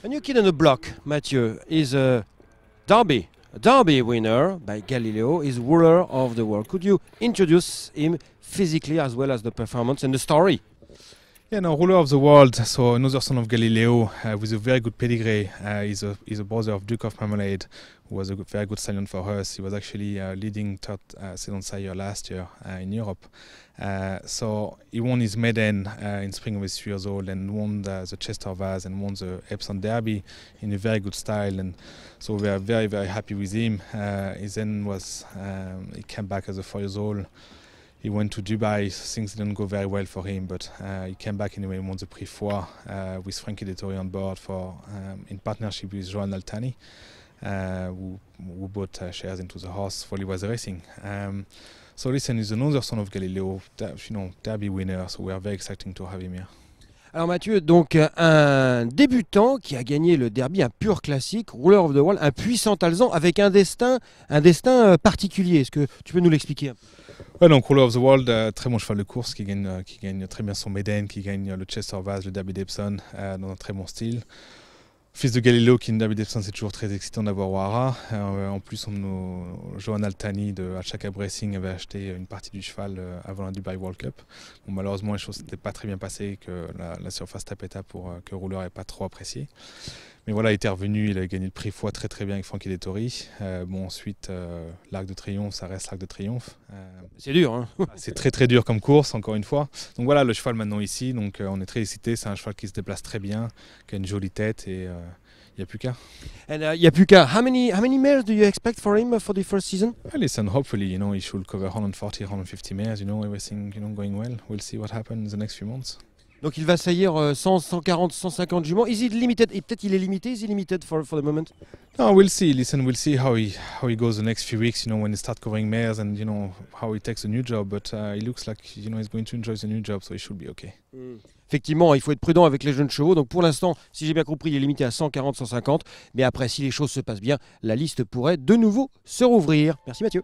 A new kid on the block, Mathieu, is a Derby, a Derby winner by Galileo, is ruler of the world. Could you introduce him physically as well as the performance and the story? Yeah, no, ruler of the world, so another son of Galileo uh, with a very good pedigree. Uh, he's, a, he's a brother of Duke of Marmalade, who was a good, very good stallion for us. He was actually uh, leading third uh, sire last year uh, in Europe. Uh, so he won his maiden uh, in spring of his three years old and won the, the Chester Vase and won the Epsom Derby in a very good style. And so we are very, very happy with him. he then was, um, he came back as a four years old he went to Dubai. Things didn't go very well for him, but uh, he came back anyway and won the Prix Four uh, with Frankie Dettori on board for um, in partnership with Joan Altani, uh, who, who, bought uh, shares into the horse while he was racing. Um, so listen, he's another son of Galileo, you know, Derby winner. So we are very exciting to have him here. Alors Mathieu, donc un débutant qui a gagné le derby, un pur classique, Ruler of the World, un puissant alzan avec un destin, un destin euh, particulier. Est-ce que tu peux nous l'expliquer Ouais, donc Ruler of the World, euh, très bon cheval de course qui gagne, euh, qui gagne très bien son Méden, qui gagne le Chester Vase, le Derby d'Epson, dans un très bon style. Fils de Galileo, dit que c'est toujours très excitant d'avoir Ouara. Euh, en plus, on, nos, Johan Altani de Alchaka Bracing avait acheté une partie du cheval euh, avant la Dubai World Cup. malheureusement, les choses n'étaient pas très bien passées, que la, surface tapeta pour euh, que Rouleur n'ait pas trop apprécié. Mais voilà, il était revenu, il a gagné le prix fois très très bien avec Francky Dettori. Euh, bon, ensuite, euh, l'Arc de Triomphe, ça reste l'Arc de Triomphe. Euh, c'est dur, hein ah, C'est très très dur comme course, encore une fois. Donc voilà, le cheval maintenant ici, donc on est très excité. C'est un cheval qui se déplace très bien, qui a une jolie tête et il n'y a plus qu'à. Et il uh, n'y a plus qu'à. How many how many mares do you expect for him uh, for the first season? listen, hopefully, you know, he should cover 140, 150 mares. You know, everything, you know, going well. We'll see what happens in the next few months. Donc il va saillir 100, 140, 150 juments. Is it limited? Peut-être il est limité. Is it limited for, the moment? No, we'll see. Listen, we'll see how he how he goes the next few weeks. You know, when he starts covering mares and you know how he takes a new job. But uh, he looks like you know he's going to enjoy the new job, so he should be okay. Hmm. Effectivement, il faut être prudent avec les jeunes chevaux. Donc pour l'instant, si j'ai bien compris, il est limité à 140, 150. Mais après, si les choses se passent bien, la liste pourrait de nouveau se rouvrir. Merci Mathieu.